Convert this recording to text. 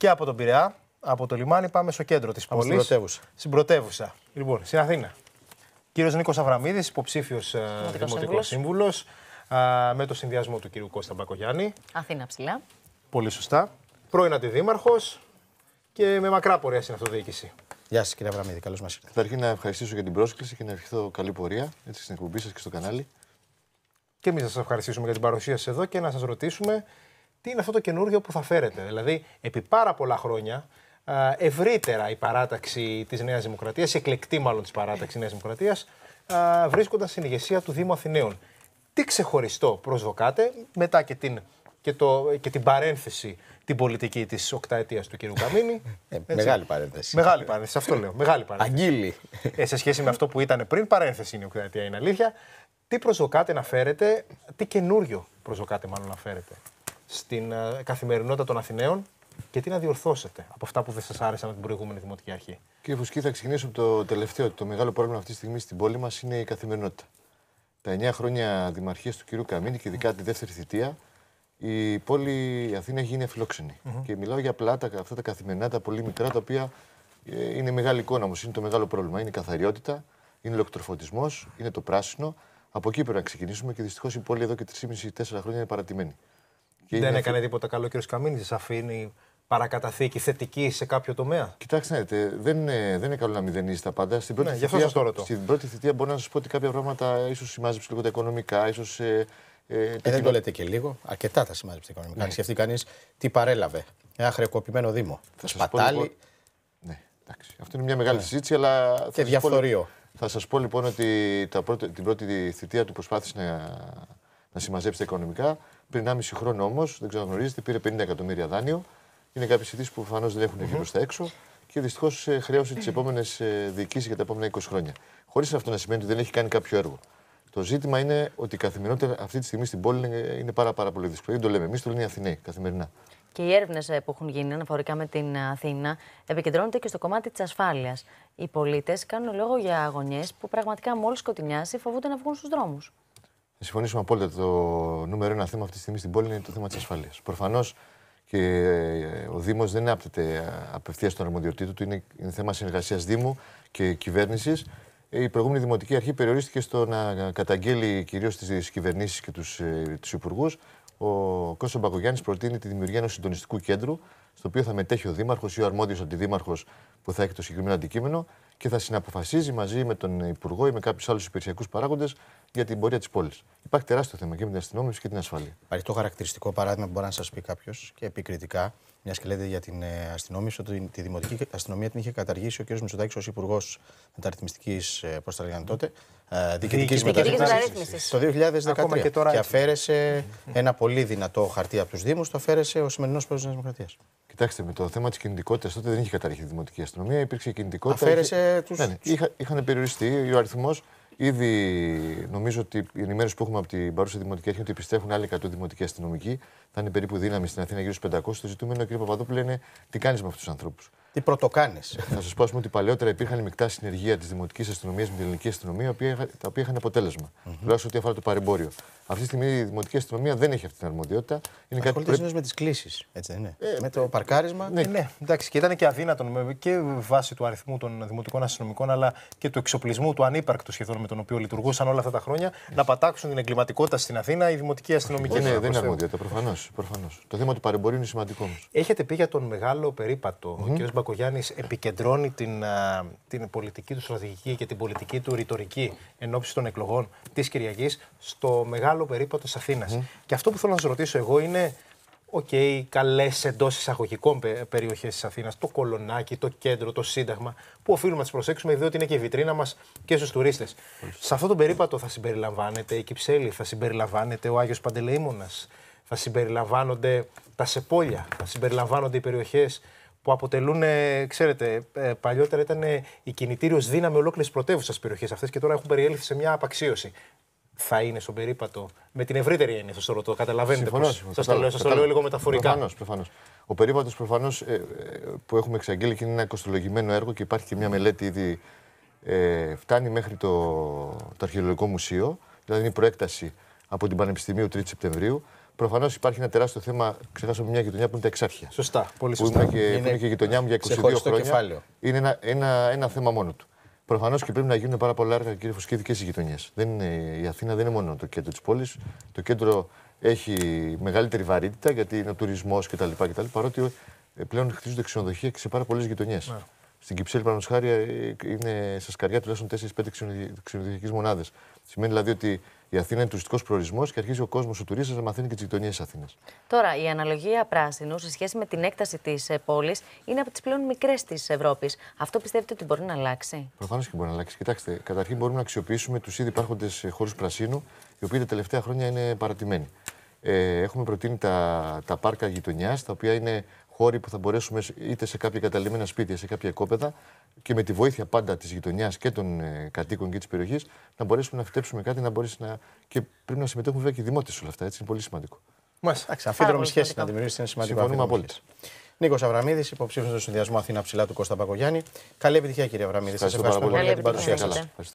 και από τον Πειραιά, από το λιμάνι, πάμε στο κέντρο της πόλης. Στην πρωτεύουσα. Στην πρωτεύουσα. Λοιπόν, στην Αθήνα. Κύριος Νίκος Αβραμίδης, υποψήφιος ε, δημοτικός σύμβουλο, με το συνδυασμό του κύριου Κώστα Μπακογιάννη. Αθήνα ψηλά. Πολύ σωστά. Πρώην αντιδήμαρχος και με μακρά πορεία στην αυτοδιοίκηση. Γεια σας, κύριε Αβραμίδη. Καλώς μας ήρθατε. Καταρχήν να ευχαριστήσω για την πρόσκληση και να ευχηθώ καλή πορεία έτσι, στην εκπομπή σας και στο κανάλι. Και εμείς να σας ευχαριστήσουμε για την παρουσία σας εδώ και να σας ρωτήσουμε τι είναι αυτό το καινούργιο που θα φέρετε. Δηλαδή, επί πάρα πολλά χρόνια, ευρύτερα η παράταξη της Νέας Δημοκρατίας, η εκλεκτή μάλλον της παράταξη Νέας Δημοκρατίας, βρίσκονταν στην ηγεσία του Δήμου Αθηναίων. Τι ξεχωριστό προσδοκάτε μετά και την, το, και την παρένθεση την πολιτική της οκταετίας του κ. Καμίνη. Ε, μεγάλη παρένθεση. Μεγάλη παρένθεση, αυτό λέω. Μεγάλη παρένθεση. Αγγίλη. Ε, σε σχέση με αυτό που ήταν πριν, παρένθεση είναι η οκταετία, είναι αλήθεια. Τι προσδοκάτε να φέρετε, τι καινούριο προσδοκάτε μάλλον να φέρετε στην ε, καθημερινότητα των Αθηναίων και τι να διορθώσετε από αυτά που δεν σας άρεσαν από την προηγούμενη Δημοτική Αρχή. Κύριε Φουσκή, θα ξεκινήσω από το τελευταίο. Το μεγάλο πρόβλημα αυτή τη στιγμή στην πόλη μας είναι η καθημερινότητα. Τα 9 χρόνια δημαρχίας του κυρίου Καμίνη και ειδικά τη δεύτερη θητεία, η πόλη η αθηνα έχει γίνει αφιλόξενη. Mm-hmm. Και μιλάω για απλά τα, αυτά τα καθημερινά, τα πολύ μικρά, τα οποία ε, είναι μεγάλη εικόνα όμως. Είναι το μεγάλο πρόβλημα. Είναι η καθαριότητα, είναι ο ηλεκτροφωτισμό, είναι το πράσινο. Από εκεί πρέπει να ξεκινήσουμε και δυστυχώς η πόλη εδώ και 3,5-4 χρόνια είναι παρατημένη δεν έκανε τίποτα καλό ο κ. Καμίνη, σα αφήνει παρακαταθήκη θετική σε κάποιο τομέα. Κοιτάξτε, ναι, δεν είναι, δεν είναι καλό να μηδενίζεις τα πάντα. Στην πρώτη, ναι, θητεία, στην πρώτη θητεία μπορώ να σας πω ότι κάποια πράγματα ίσως σημάζεψε λίγο τα οικονομικά, ίσως. Ε, ε, ε, δεν το λέτε και λίγο. Αρκετά τα σημάζεψε τα οικονομικά. Ναι. Σκεφτεί κανείς τι παρέλαβε. Ένα ε, χρεοκοπημένο Δήμο. Θα Σπατάλι. Λοιπόν- ναι, εντάξει. Αυτό είναι μια μεγάλη ε. συζήτηση, αλλά. Και διαφθορείο. Θα σας πω λοιπόν ότι πρώτη, την πρώτη θητεία του προσπάθησε να να συμμαζέψει τα οικονομικά. Πριν 1,5 χρόνο όμως, δεν ξέρω γνωρίζετε, πήρε 50 εκατομμύρια δάνειο. Είναι κάποιες ειδήσεις που προφανώς δεν έχουν βγει τα έξω και δυστυχώς ε, χρέωσε τις επόμενες διοικήσεις για τα επόμενα 20 χρόνια. Χωρίς αυτό να σημαίνει ότι δεν έχει κάνει κάποιο έργο. Το ζήτημα είναι ότι η καθημερινότητα αυτή τη στιγμή στην πόλη είναι πάρα, πάρα πολύ δύσκολη. Δεν το λέμε εμείς, το λένε οι Αθηναίοι καθημερινά. Και οι έρευνες ε, που έχουν γίνει αναφορικά με την Αθήνα επικεντρώνονται και στο κομμάτι της ασφάλειας. Οι πολίτες κάνουν λόγο για αγωνιές που πραγματικά μόλις σκοτεινιάσει φοβούνται να βγουν στους δρόμους. Να συμφωνήσουμε απόλυτα ότι το νούμερο ένα θέμα αυτή τη στιγμή στην πόλη είναι το θέμα της ασφαλεία. Προφανώς και ε, ο Δήμος δεν άπτεται ε, απευθείας των αρμοδιοτήτων του, είναι, θέμα συνεργασίας Δήμου και κυβέρνησης. Η προηγούμενη Δημοτική Αρχή περιορίστηκε στο να ε, καταγγέλει κυρίως τις κυβερνήσεις και τους τους υπουργούς. Ο Κώστα Μπακογιάννης προτείνει τη δημιουργία ενός συντονιστικού κέντρου, στο οποίο θα μετέχει ο Δήμαρχος ή ο αρμόδιος αντιδήμαρχος που θα έχει το συγκεκριμένο αντικείμενο και θα συναποφασίζει μαζί με τον Υπουργό ή με κάποιους άλλους υπηρεσιακούς παράγοντες για την πορεία της πόλης. Υπάρχει τεράστιο θέμα και με την αστυνομία και την ασφάλεια. Υπάρχει το χαρακτηριστικό παράδειγμα που μπορεί να σας πει κάποιος και επικριτικά, μιας και λέτε για την ε, αστυνομία, ότι τη δημοτική αστυνομία την είχε καταργήσει ο κ. Μητσοτάκης ως Υπουργός Μεταρρυθμιστικής, ε, πώς τα λέγανε τότε, ε, Διοικητικής Μεταρρύθμιση. Το 2013. Και, τώρα και αφαίρεσε ένα πολύ δυνατό χαρτί από τους Δήμους, το αφαίρεσε ο σημερινός πρόεδρος της Δημοκρατίας. Κοιτάξτε, με το θέμα της κινητικότητας τότε δεν είχε καταρριχθεί η δημοτική αστυνομία, υπήρξε κινητικότητα. είχε... τους. Ναι, ναι είχα, είχαν περιοριστεί ο αριθμός. Ήδη νομίζω ότι οι ενημέρωση που έχουμε από την παρούσα δημοτική αρχή ότι πιστεύουν άλλοι 100 δημοτικοί αστυνομικοί. Θα είναι περίπου δύναμη στην Αθήνα γύρω στους 500. Το ζητούμενο, κύριε Παπαδόπουλο, είναι τι κάνεις με αυτούς τους ανθρώπους. Τι πρωτοκάνεις. Θα σας πω ότι παλαιότερα υπήρχαν μεικτά συνεργεία της δημοτικής αστυνομίας με την ελληνική αστυνομία, τα οποία είχαν αποτέλεσμα. Mm-hmm. ό,τι αφορά το παρεμπόριο. Αυτή τη στιγμή η δημοτική αστυνομία δεν έχει αυτή την αρμοδιότητα. Είναι κάτι πρέπει... με τις κλήσεις. Έτσι Ε, με το παρκάρισμα. Ναι. ναι. Εντάξει, και ήταν και αδύνατον και βάσει του αριθμού των δημοτικών αστυνομικών, αλλά και του εξοπλισμού του ανύπαρκτου σχεδόν με τον οποίο λειτουργούσαν όλα αυτά τα χρόνια, να πατάξουν την εγκληματικότητα στην Αθήνα οι δημοτικοί αστυνομικοί. Ε, ναι, δεν είναι αρμοδιότητα, προφανώς. Το θέμα του παρεμπορίου είναι σημαντικό. Έχετε πει για τον μεγάλο περίπατο. Ο κ. Μπακογιάννης επικεντρώνει την, την πολιτική του στρατηγική και την πολιτική του ρητορική εν ώψη των εκλογών της Κυριακής στο μεγάλο περίπατο της Αθήνας. Και αυτό που θέλω να σας ρωτήσω εγώ είναι. Οκ, okay, καλές εντός εισαγωγικών περιοχές της Αθήνας, το κολονάκι, το κέντρο, το Σύνταγμα, που οφείλουμε να τις προσέξουμε, διότι είναι και η βιτρίνα μας και στους τουρίστες. Σε αυτό τον περίπατο θα συμπεριλαμβάνεται η Κυψέλη, θα συμπεριλαμβάνεται ο Άγιος Παντελεήμονας, θα συμπεριλαμβάνονται τα Σεπόλια, θα συμπεριλαμβάνονται οι περιοχές που αποτελούν, ε, ξέρετε, ε, παλιότερα ήταν ε, η κινητήριος δύναμη ολόκληρης πρωτεύουσας περιοχής αυτές και τώρα έχουν περιέλθει σε μια απαξίωση. Θα είναι στον περίπατο, με την ευρύτερη έννοια, σας το ρωτώ. Καταλαβαίνετε. Σας το λέω, σας το λέω λίγο μεταφορικά. Προφανώς, προφανώς. Ο περίπατος προφανώς που έχουμε εξαγγείλει και είναι ένα κοστολογημένο έργο και υπάρχει και μια μελέτη ήδη. Ε, φτάνει μέχρι το, το Αρχαιολογικό Μουσείο, δηλαδή είναι η προέκταση από την Πανεπιστημίου 3 Σεπτεμβρίου. Προφανώς υπάρχει ένα τεράστιο θέμα. Ξεχάσαμε μια γειτονιά που είναι τα εξάρχεια. Σωστά. Πολύ σωστά. Που, είναι και, είναι... και η γειτονιά μου για 22 χρόνια. Κεφάλαιο. Είναι ένα, ένα, ένα θέμα μόνο του. Προφανώς και πρέπει να γίνουν πάρα πολλά έργα, κύριε Φωσκίδη, και στις γειτονιές. Η Αθήνα δεν είναι μόνο το κέντρο της πόλης. Το κέντρο έχει μεγαλύτερη βαρύτητα γιατί είναι ο τουρισμός κτλ. Παρότι ε, πλέον χτίζονται ξενοδοχεία και σε πάρα πολλές γειτονιές. Ναι. Στην Κυψέλη, παραδείγματος χάρη, ε, ε, είναι στα σκαριά τουλάχιστον 4-5 ξενοδοχειακέ μονάδες. Σημαίνει δηλαδή ότι η Αθήνα είναι τουριστικός προορισμός και αρχίζει ο κόσμος, ο τουρίστας, να μαθαίνει και τις γειτονιές της Αθήνας. Τώρα, η αναλογία πράσινου σε σχέση με την έκταση της ε, πόλης είναι από τις πλέον μικρές της Ευρώπης. Αυτό πιστεύετε ότι μπορεί να αλλάξει. Προφανώς και μπορεί να αλλάξει. Κοιτάξτε, καταρχήν μπορούμε να αξιοποιήσουμε τους ήδη υπάρχοντες χώρους πρασίνου, οι οποίοι τα τελευταία χρόνια είναι παρατημένοι. έχουμε προτείνει τα, τα πάρκα γειτονιάς, τα οποία είναι χώροι που θα μπορέσουμε είτε σε κάποια καταλημμένα σπίτια, σε κάποια κόπεδα και με τη βοήθεια πάντα της γειτονιάς και των ε, κατοίκων και της περιοχής να μπορέσουμε να φυτέψουμε κάτι να μπορέσει και πρέπει να συμμετέχουν βέβαια και οι δημότες όλα αυτά. Έτσι είναι πολύ σημαντικό. Μάλιστα. Αφίδρομη σχέση να δημιουργήσει είναι σημαντικό. Συμφωνούμε απόλυτα. Νίκος Αβραμίδης, υποψήφιος του συνδυασμού Αθήνα Ψηλά του Κώστα Παγκογιάννη. Καλή επιτυχία, κύριε Αβραμίδη. Σας ευχαριστώ πολύ για την παρουσία σας.